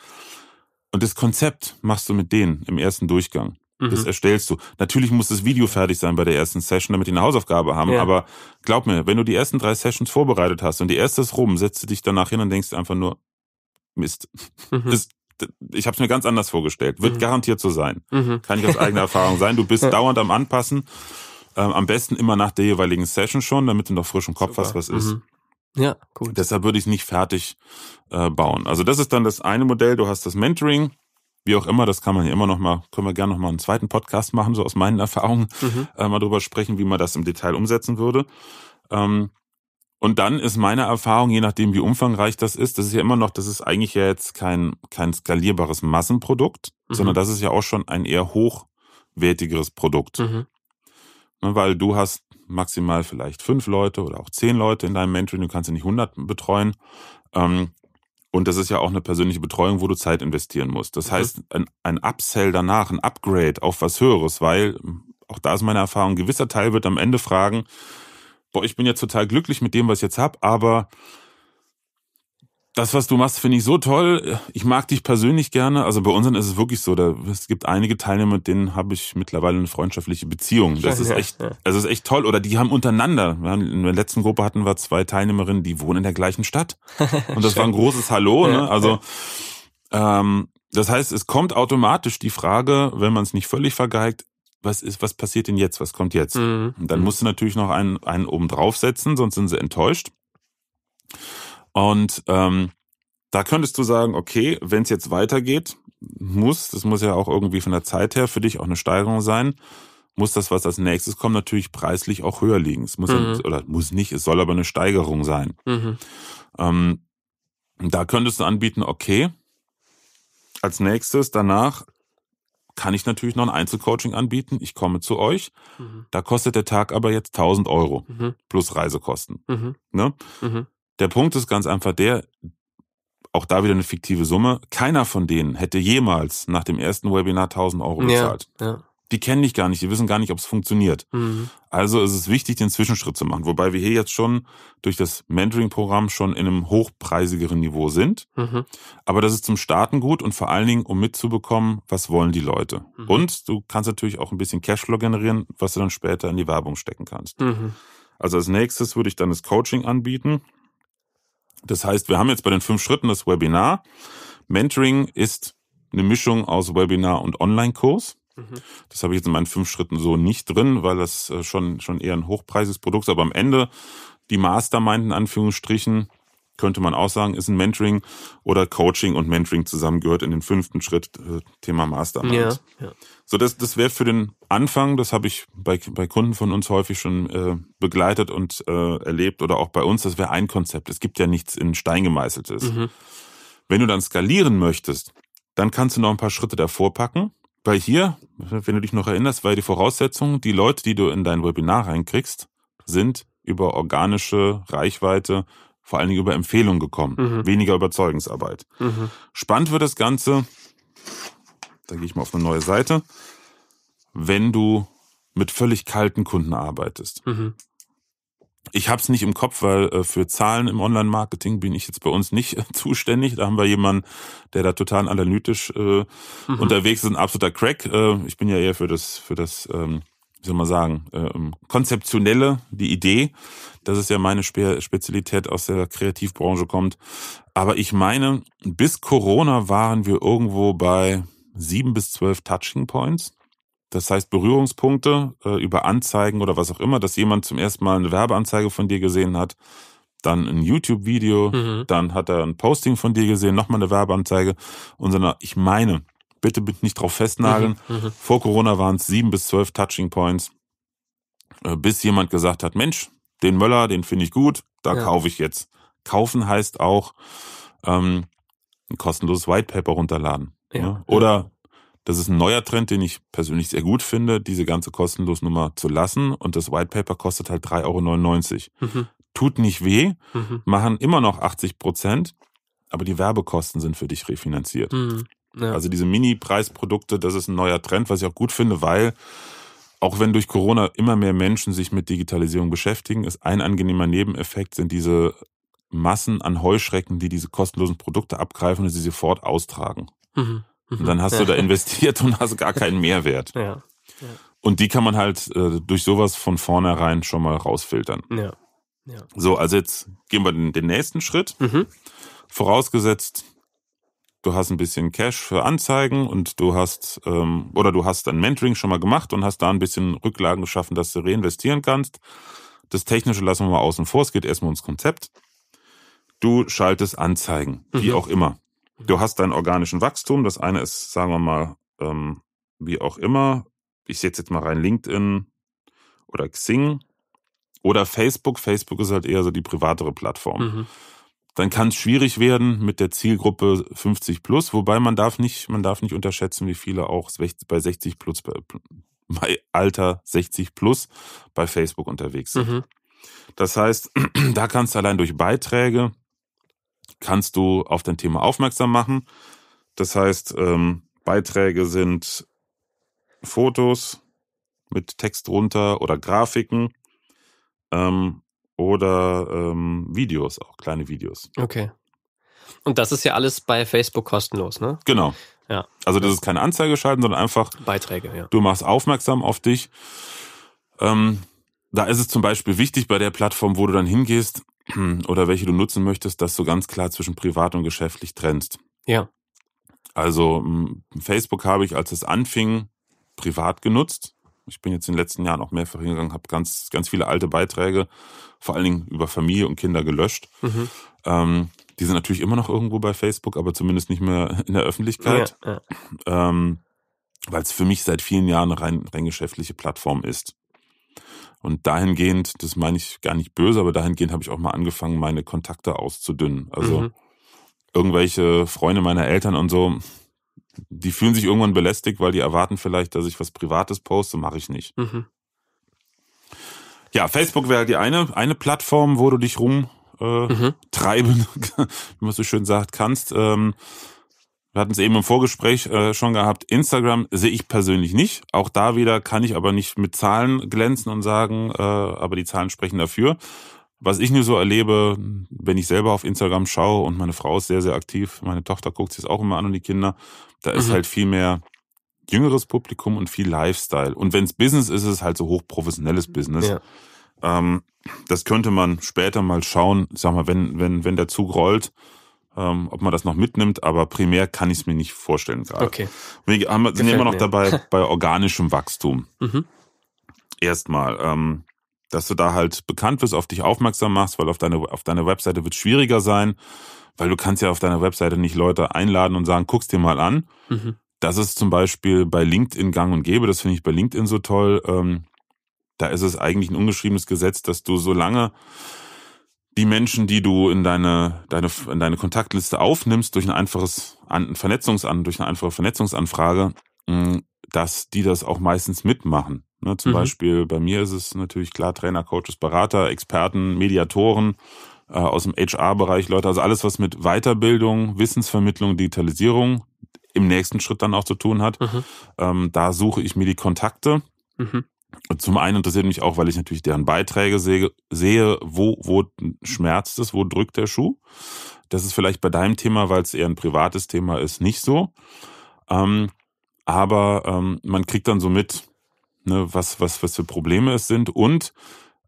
Und das Konzept machst du mit denen im ersten Durchgang. Mhm. Das erstellst du. Natürlich muss das Video fertig sein bei der ersten Session, damit die eine Hausaufgabe haben. Ja. Aber glaub mir, wenn du die ersten drei Sessions vorbereitet hast und die erste ist rum, setzt du dich danach hin und denkst einfach nur, Mist. Mhm. Das, ich habe es mir ganz anders vorgestellt. Wird mhm. garantiert so sein. Mhm. Kann ich aus eigener Erfahrung sein. Du bist dauernd am Anpassen. Ähm, am besten immer nach der jeweiligen Session schon, damit du noch frisch im Kopf Super. hast, was mhm. ist. Ja, gut. Deshalb würde ich es nicht fertig äh, bauen. Also das ist dann das eine Modell. Du hast das Mentoring, wie auch immer. Das kann man ja immer noch mal, können wir gerne noch mal einen zweiten Podcast machen, so aus meinen Erfahrungen mhm. äh, mal drüber sprechen, wie man das im Detail umsetzen würde. Ähm, und dann ist meine Erfahrung, je nachdem wie umfangreich das ist, das ist ja immer noch, das ist eigentlich ja jetzt kein kein skalierbares Massenprodukt, mhm. sondern das ist ja auch schon ein eher hochwertigeres Produkt. Mhm. Ne, weil du hast maximal vielleicht fünf Leute oder auch zehn Leute in deinem Mentoring, du kannst ja nicht hundert betreuen. Ähm, und das ist ja auch eine persönliche Betreuung, wo du Zeit investieren musst. Das mhm. heißt, ein, ein Upsell danach, ein Upgrade auf was Höheres, weil hm, auch da ist meine Erfahrung, ein gewisser Teil wird am Ende fragen, boah, ich bin jetzt total glücklich mit dem, was ich jetzt habe, aber das, was du machst, finde ich so toll. Ich mag dich persönlich gerne. Also bei unseren ist es wirklich so. Da, es gibt einige Teilnehmer, mit denen habe ich mittlerweile eine freundschaftliche Beziehung. Das ist echt, das ist echt toll. Oder die haben untereinander. Wir haben, in der letzten Gruppe hatten wir zwei Teilnehmerinnen, die wohnen in der gleichen Stadt. Und das war ein großes Hallo. Ne? Also ähm, das heißt, es kommt automatisch die Frage, wenn man es nicht völlig vergeigt, was ist, was passiert denn jetzt? Was kommt jetzt? Mhm. Und dann mhm. musst du natürlich noch einen, einen oben draufsetzen, sonst sind sie enttäuscht. Und ähm, da könntest du sagen, okay, wenn es jetzt weitergeht, muss, das muss ja auch irgendwie von der Zeit her für dich auch eine Steigerung sein, muss das, was als nächstes kommt, natürlich preislich auch höher liegen. Es muss, mhm. ja, oder muss nicht, es soll aber eine Steigerung sein. Mhm. Ähm, da könntest du anbieten, okay, als nächstes, danach kann ich natürlich noch ein Einzelcoaching anbieten. Ich komme zu euch. Mhm. Da kostet der Tag aber jetzt 1000 Euro mhm. plus Reisekosten. Mhm. Ne? Mhm. Der Punkt ist ganz einfach der, auch da wieder eine fiktive Summe, keiner von denen hätte jemals nach dem ersten Webinar 1000 Euro bezahlt. Ja, ja. Die kennen dich gar nicht, die wissen gar nicht, ob es funktioniert. Mhm. Also ist es wichtig, den Zwischenschritt zu machen. Wobei wir hier jetzt schon durch das Mentoring-Programm schon in einem hochpreisigeren Niveau sind. Mhm. Aber das ist zum Starten gut und vor allen Dingen, um mitzubekommen, was wollen die Leute. Mhm. Und du kannst natürlich auch ein bisschen Cashflow generieren, was du dann später in die Werbung stecken kannst. Mhm. Also als nächstes würde ich dann das Coaching anbieten. Das heißt, wir haben jetzt bei den fünf Schritten das Webinar. Mentoring ist eine Mischung aus Webinar und Online-Kurs. Das habe ich jetzt in meinen fünf Schritten so nicht drin, weil das äh, schon, schon eher ein hochpreisiges Produkt ist. Aber am Ende die Mastermind in Anführungsstrichen könnte man auch sagen, ist ein Mentoring oder Coaching und Mentoring zusammengehört in den fünften Schritt, äh, Thema Mastermind. Ja, ja. So, das, das wäre für den Anfang, das habe ich bei, bei Kunden von uns häufig schon äh, begleitet und äh, erlebt oder auch bei uns, das wäre ein Konzept. Es gibt ja nichts in Stein gemeißeltes. Mhm. Wenn du dann skalieren möchtest, dann kannst du noch ein paar Schritte davor packen. Weil hier, wenn du dich noch erinnerst, weil die Voraussetzung, die Leute, die du in dein Webinar reinkriegst, sind über organische Reichweite vor allen Dingen über Empfehlungen gekommen, mhm. weniger Überzeugungsarbeit. Mhm. Spannend wird das Ganze, da gehe ich mal auf eine neue Seite, wenn du mit völlig kalten Kunden arbeitest. Mhm. Ich habe es nicht im Kopf, weil äh, für Zahlen im Online-Marketing bin ich jetzt bei uns nicht äh, zuständig. Da haben wir jemanden, der da total analytisch äh, mhm. unterwegs ist, ein absoluter Crack. Äh, ich bin ja eher für das für das ähm, wie soll man sagen, ähm, konzeptionelle, die Idee. Das ist ja meine Spe Spezialität aus der Kreativbranche kommt. Aber ich meine, bis Corona waren wir irgendwo bei sieben bis zwölf Touching Points. Das heißt Berührungspunkte äh, über Anzeigen oder was auch immer, dass jemand zum ersten Mal eine Werbeanzeige von dir gesehen hat, dann ein YouTube-Video, mhm. dann hat er ein Posting von dir gesehen, nochmal eine Werbeanzeige. Und so, ich meine, bitte nicht drauf festnageln. Mhm, mhm, Vor Corona waren es sieben bis zwölf Touching Points, äh, bis jemand gesagt hat, Mensch, den Möller, den finde ich gut, da ja. kaufe ich jetzt. Kaufen heißt auch ähm, ein kostenloses White Paper runterladen. Ja. Ne? Oder das ist ein neuer Trend, den ich persönlich sehr gut finde, diese ganze kostenlos Nummer zu lassen. Und das White Paper kostet halt 3,99 Euro. Mhm. Tut nicht weh, mhm. machen immer noch 80 Prozent, aber die Werbekosten sind für dich refinanziert. Mhm. Ja. Also diese Mini-Preisprodukte, das ist ein neuer Trend, was ich auch gut finde, weil auch wenn durch Corona immer mehr Menschen sich mit Digitalisierung beschäftigen, ist ein angenehmer Nebeneffekt sind diese Massen an Heuschrecken, die diese kostenlosen Produkte abgreifen und sie sofort austragen. Mhm. Mhm. Und dann hast du da investiert und hast gar keinen Mehrwert. Ja. Ja. Und die kann man halt äh, durch sowas von vornherein schon mal rausfiltern. Ja. So, also jetzt gehen wir den, den nächsten Schritt. Mhm. Vorausgesetzt, du hast ein bisschen Cash für Anzeigen und du hast ähm, oder du hast dein Mentoring schon mal gemacht und hast da ein bisschen Rücklagen geschaffen, dass du reinvestieren kannst. Das Technische lassen wir mal außen vor, es geht erstmal ums Konzept. Du schaltest Anzeigen, mhm. wie auch immer. Du hast deinen organischen Wachstum. Das eine ist, sagen wir mal, ähm, wie auch immer. Ich setze jetzt mal rein LinkedIn oder Xing oder Facebook. Facebook ist halt eher so die privatere Plattform. Mhm dann kann es schwierig werden mit der Zielgruppe 50 plus, wobei man darf nicht, man darf nicht unterschätzen, wie viele auch bei 60 plus, bei, bei Alter 60 plus bei Facebook unterwegs sind. Mhm. Das heißt, da kannst du allein durch Beiträge kannst du auf dein Thema aufmerksam machen. Das heißt, ähm, Beiträge sind Fotos mit Text drunter oder Grafiken. Ähm, oder ähm, Videos, auch kleine Videos. Okay. Und das ist ja alles bei Facebook kostenlos, ne? Genau. Ja. Also das ist keine Anzeige schalten, sondern einfach Beiträge. Ja. Du machst aufmerksam auf dich. Ähm, da ist es zum Beispiel wichtig bei der Plattform, wo du dann hingehst oder welche du nutzen möchtest, dass du ganz klar zwischen privat und geschäftlich trennst. Ja. Also Facebook habe ich, als es anfing, privat genutzt. Ich bin jetzt in den letzten Jahren auch mehrfach hingegangen, habe ganz, ganz viele alte Beiträge, vor allen Dingen über Familie und Kinder gelöscht. Mhm. Ähm, die sind natürlich immer noch irgendwo bei Facebook, aber zumindest nicht mehr in der Öffentlichkeit. Ja, ja. ähm, Weil es für mich seit vielen Jahren eine rein, rein geschäftliche Plattform ist. Und dahingehend, das meine ich gar nicht böse, aber dahingehend habe ich auch mal angefangen, meine Kontakte auszudünnen. Also mhm. irgendwelche Freunde meiner Eltern und so die fühlen sich irgendwann belästigt, weil die erwarten vielleicht, dass ich was Privates poste, mache ich nicht. Mhm. Ja, Facebook wäre halt die eine, eine Plattform, wo du dich rumtreiben, äh, mhm. wie man so schön sagt, kannst. Ähm, wir hatten es eben im Vorgespräch äh, schon gehabt. Instagram sehe ich persönlich nicht. Auch da wieder kann ich aber nicht mit Zahlen glänzen und sagen, äh, aber die Zahlen sprechen dafür. Was ich nur so erlebe, wenn ich selber auf Instagram schaue und meine Frau ist sehr, sehr aktiv, meine Tochter guckt sich auch immer an und die Kinder, da ist mhm. halt viel mehr jüngeres Publikum und viel Lifestyle. Und wenn's Business ist, ist es halt so hochprofessionelles Business. Ja. Ähm, das könnte man später mal schauen, sag mal, wenn, wenn, wenn der Zug rollt, ähm, ob man das noch mitnimmt, aber primär kann ich es mir nicht vorstellen gerade. Okay. Wir haben, sind Gefällt immer noch mir. dabei bei organischem Wachstum. Mhm. Erstmal. Ähm, dass du da halt bekannt wirst, auf dich aufmerksam machst, weil auf deine, auf deine Webseite wird schwieriger sein, weil du kannst ja auf deiner Webseite nicht Leute einladen und sagen, guck's dir mal an. Mhm. Das ist zum Beispiel bei LinkedIn gang und gäbe, das finde ich bei LinkedIn so toll. Ähm, da ist es eigentlich ein ungeschriebenes Gesetz, dass du solange die Menschen, die du in deine, deine, in deine Kontaktliste aufnimmst, durch ein einfaches ein Vernetzungsan, durch eine einfache Vernetzungsanfrage, mm, dass die das auch meistens mitmachen. Ne, zum mhm. Beispiel bei mir ist es natürlich klar, Trainer, Coaches, Berater, Experten, Mediatoren äh, aus dem HR-Bereich, Leute, also alles, was mit Weiterbildung, Wissensvermittlung, Digitalisierung im nächsten Schritt dann auch zu tun hat. Mhm. Ähm, da suche ich mir die Kontakte. Mhm. Zum einen interessiert mich auch, weil ich natürlich deren Beiträge sehe, sehe wo, wo schmerzt es, wo drückt der Schuh. Das ist vielleicht bei deinem Thema, weil es eher ein privates Thema ist, nicht so. Ähm, aber ähm, man kriegt dann so mit, ne, was, was, was für Probleme es sind. Und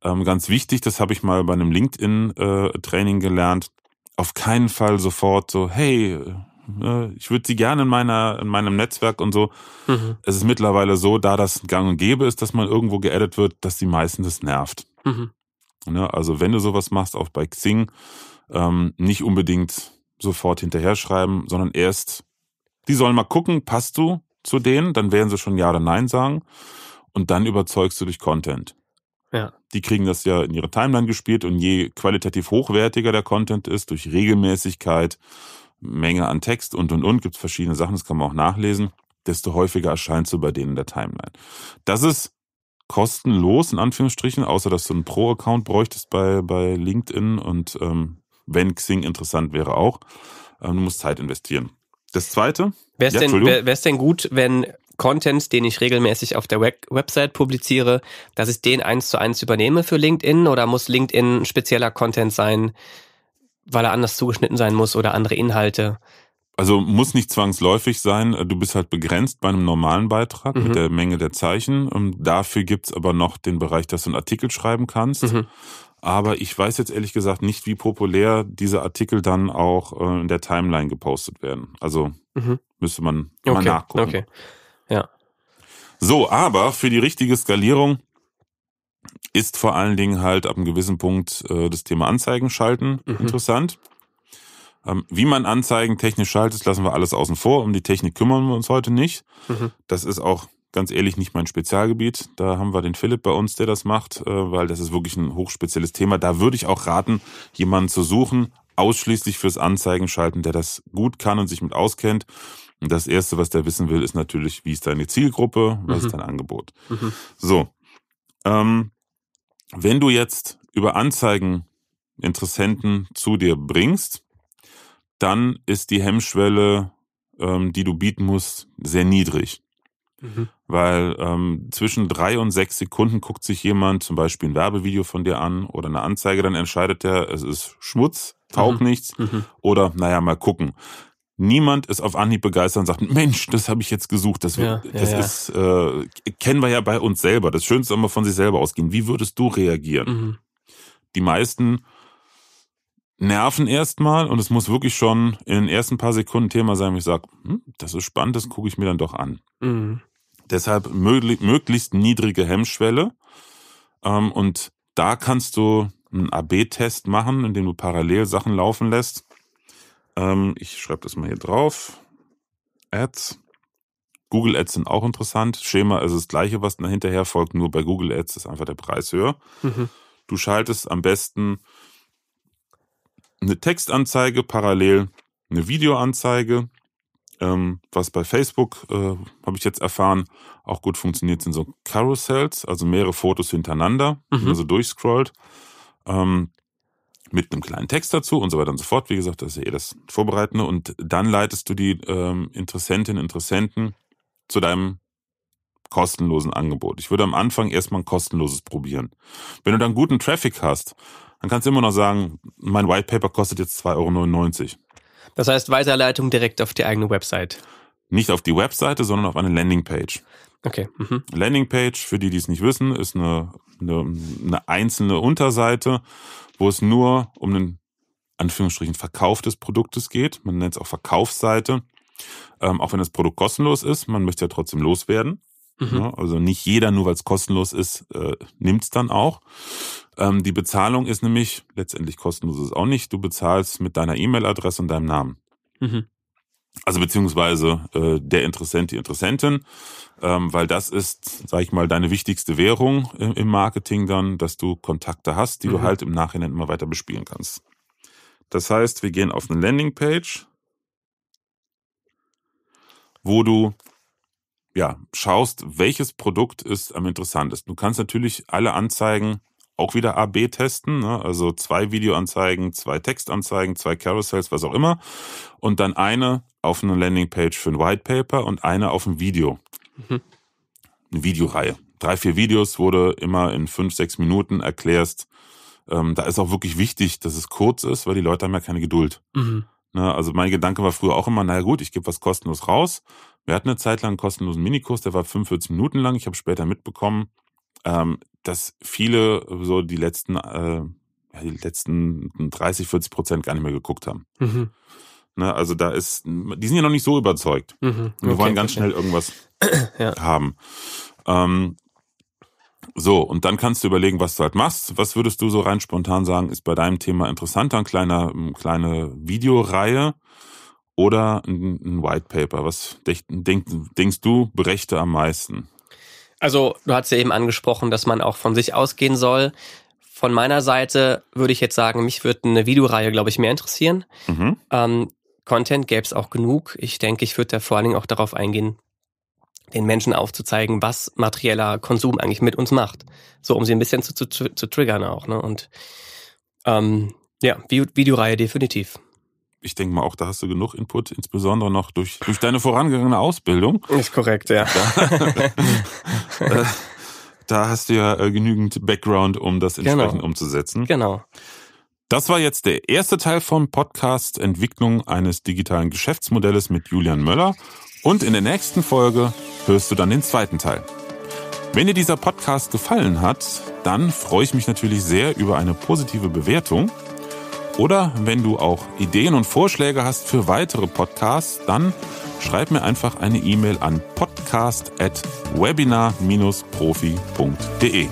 ähm, ganz wichtig, das habe ich mal bei einem LinkedIn-Training äh, gelernt, auf keinen Fall sofort so, hey, äh, ne, ich würde sie gerne in meiner, in meinem Netzwerk und so. Mhm. Es ist mittlerweile so, da das gang und gäbe ist, dass man irgendwo geaddet wird, dass die meisten das nervt. Mhm. Ne, also wenn du sowas machst, auch bei Xing, ähm, nicht unbedingt sofort hinterher schreiben, sondern erst, die sollen mal gucken, passt du zu denen, dann werden sie schon Ja oder Nein sagen und dann überzeugst du durch Content. Ja. Die kriegen das ja in ihre Timeline gespielt und je qualitativ hochwertiger der Content ist, durch Regelmäßigkeit, Menge an Text und und und, gibt es verschiedene Sachen, das kann man auch nachlesen, desto häufiger erscheinst du bei denen in der Timeline. Das ist kostenlos, in Anführungsstrichen, außer dass du einen Pro-Account bräuchtest bei, bei LinkedIn und ähm, wenn Xing interessant wäre auch. Ähm, du musst Zeit investieren. Das zweite. Wäre es ja, denn, wär, denn gut, wenn Content, den ich regelmäßig auf der Web Website publiziere, dass ich den eins zu eins übernehme für LinkedIn oder muss LinkedIn spezieller Content sein, weil er anders zugeschnitten sein muss oder andere Inhalte? Also muss nicht zwangsläufig sein. Du bist halt begrenzt bei einem normalen Beitrag mhm. mit der Menge der Zeichen. Und dafür es aber noch den Bereich, dass du einen Artikel schreiben kannst. Mhm. Aber ich weiß jetzt ehrlich gesagt nicht, wie populär diese Artikel dann auch äh, in der Timeline gepostet werden. Also mhm. müsste man okay. mal nachgucken. Okay. Ja. So, aber für die richtige Skalierung ist vor allen Dingen halt ab einem gewissen Punkt äh, das Thema Anzeigen schalten mhm. interessant. Ähm, wie man Anzeigen technisch schaltet, lassen wir alles außen vor. Um die Technik kümmern wir uns heute nicht. Mhm. Das ist auch ganz ehrlich nicht mein Spezialgebiet. Da haben wir den Philipp bei uns, der das macht, äh, weil das ist wirklich ein hochspezielles Thema. Da würde ich auch raten, jemanden zu suchen, ausschließlich fürs Anzeigen schalten, der das gut kann und sich mit auskennt. Das Erste, was der wissen will, ist natürlich, wie ist deine Zielgruppe, was mhm. ist dein Angebot. Mhm. So, ähm, wenn du jetzt über Anzeigen Interessenten zu dir bringst, dann ist die Hemmschwelle, ähm, die du bieten musst, sehr niedrig. Mhm. Weil ähm, zwischen drei und sechs Sekunden guckt sich jemand zum Beispiel ein Werbevideo von dir an oder eine Anzeige, dann entscheidet er, es ist Schmutz, taugt mhm. nichts mhm. oder naja, mal gucken niemand ist auf Anhieb begeistert und sagt, Mensch, das habe ich jetzt gesucht. Das, ja, das ja, ist, äh, kennen wir ja bei uns selber. Das Schönste immer von sich selber ausgehen. Wie würdest du reagieren? Mhm. Die meisten nerven erstmal und es muss wirklich schon in den ersten paar Sekunden Thema sein, wo ich sage, hm, das ist spannend, das gucke ich mir dann doch an. Mhm. Deshalb möglichst niedrige Hemmschwelle. Ähm, und da kannst du einen AB-Test machen, indem du parallel Sachen laufen lässt ähm, ich schreibe das mal hier drauf. Ads. Google Ads sind auch interessant. Schema ist das gleiche, was hinterher folgt, nur bei Google Ads ist einfach der Preis höher. Mhm. Du schaltest am besten eine Textanzeige parallel, eine Videoanzeige, ähm, was bei Facebook, äh, habe ich jetzt erfahren, auch gut funktioniert, sind so Carousels, also mehrere Fotos hintereinander, mhm. wenn man so durchscrollt. Ähm, mit einem kleinen Text dazu und so weiter und so fort. Wie gesagt, das ist ja eh das Vorbereitende. Und dann leitest du die ähm, Interessentinnen, Interessenten zu deinem kostenlosen Angebot. Ich würde am Anfang erstmal ein kostenloses probieren. Wenn du dann guten Traffic hast, dann kannst du immer noch sagen, mein White Paper kostet jetzt 2,99 Euro. Das heißt Weiterleitung direkt auf die eigene Website. Nicht auf die Webseite, sondern auf eine Landingpage. Okay. Mhm. Landingpage, für die, die es nicht wissen, ist eine, eine, eine einzelne Unterseite, wo es nur um den Anführungsstrichen Verkauf des Produktes geht. Man nennt es auch Verkaufsseite. Ähm, auch wenn das Produkt kostenlos ist, man möchte ja trotzdem loswerden. Mhm. Ja, also nicht jeder, nur weil es kostenlos ist, äh, nimmt es dann auch. Ähm, die Bezahlung ist nämlich letztendlich kostenlos ist auch nicht. Du bezahlst mit deiner E-Mail-Adresse und deinem Namen. Mhm. Also beziehungsweise äh, der Interessent, die Interessentin, ähm, weil das ist, sag ich mal, deine wichtigste Währung im, im Marketing dann, dass du Kontakte hast, die mhm. du halt im Nachhinein immer weiter bespielen kannst. Das heißt, wir gehen auf eine Landingpage, wo du ja schaust, welches Produkt ist am interessantesten. Du kannst natürlich alle Anzeigen auch wieder AB testen, ne? also zwei Videoanzeigen, zwei Textanzeigen, zwei Carousels, was auch immer. Und dann eine auf eine Landingpage für ein White Paper und eine auf ein Video. Mhm. Eine Videoreihe. Drei, vier Videos, wurde immer in fünf, sechs Minuten erklärst. Ähm, da ist auch wirklich wichtig, dass es kurz ist, weil die Leute haben ja keine Geduld. Mhm. Ne? Also mein Gedanke war früher auch immer, naja gut, ich gebe was kostenlos raus. Wir hatten eine Zeit lang einen kostenlosen Minikurs, der war 45 Minuten lang. Ich habe später mitbekommen, ähm, dass viele so die letzten, äh, die letzten 30, 40 Prozent gar nicht mehr geguckt haben. Mhm. Ne, also da ist, die sind ja noch nicht so überzeugt. Mhm. Okay, wir wollen ganz okay. schnell irgendwas ja. haben. Ähm, so, und dann kannst du überlegen, was du halt machst. Was würdest du so rein spontan sagen, ist bei deinem Thema interessanter? Ein kleiner, kleine Videoreihe oder ein, ein White Paper? Was denk, denk, denkst du berechte am meisten? Also du hast ja eben angesprochen, dass man auch von sich ausgehen soll. Von meiner Seite würde ich jetzt sagen, mich würde eine Videoreihe, glaube ich, mehr interessieren. Mhm. Ähm, Content gäbe es auch genug. Ich denke, ich würde da vor allen Dingen auch darauf eingehen, den Menschen aufzuzeigen, was materieller Konsum eigentlich mit uns macht. So, um sie ein bisschen zu, zu, zu triggern auch. Ne? Und ähm, ja, Videoreihe definitiv ich denke mal, auch da hast du genug Input, insbesondere noch durch, durch deine vorangegangene Ausbildung. Ist korrekt, ja. Da, äh, da hast du ja äh, genügend Background, um das genau. entsprechend genau. umzusetzen. Genau. Das war jetzt der erste Teil vom Podcast Entwicklung eines digitalen Geschäftsmodells mit Julian Möller. Und in der nächsten Folge hörst du dann den zweiten Teil. Wenn dir dieser Podcast gefallen hat, dann freue ich mich natürlich sehr über eine positive Bewertung. Oder wenn du auch Ideen und Vorschläge hast für weitere Podcasts, dann schreib mir einfach eine E-Mail an podcast.webinar-profi.de.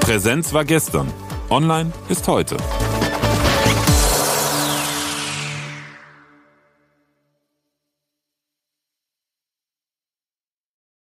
Präsenz war gestern, online ist heute.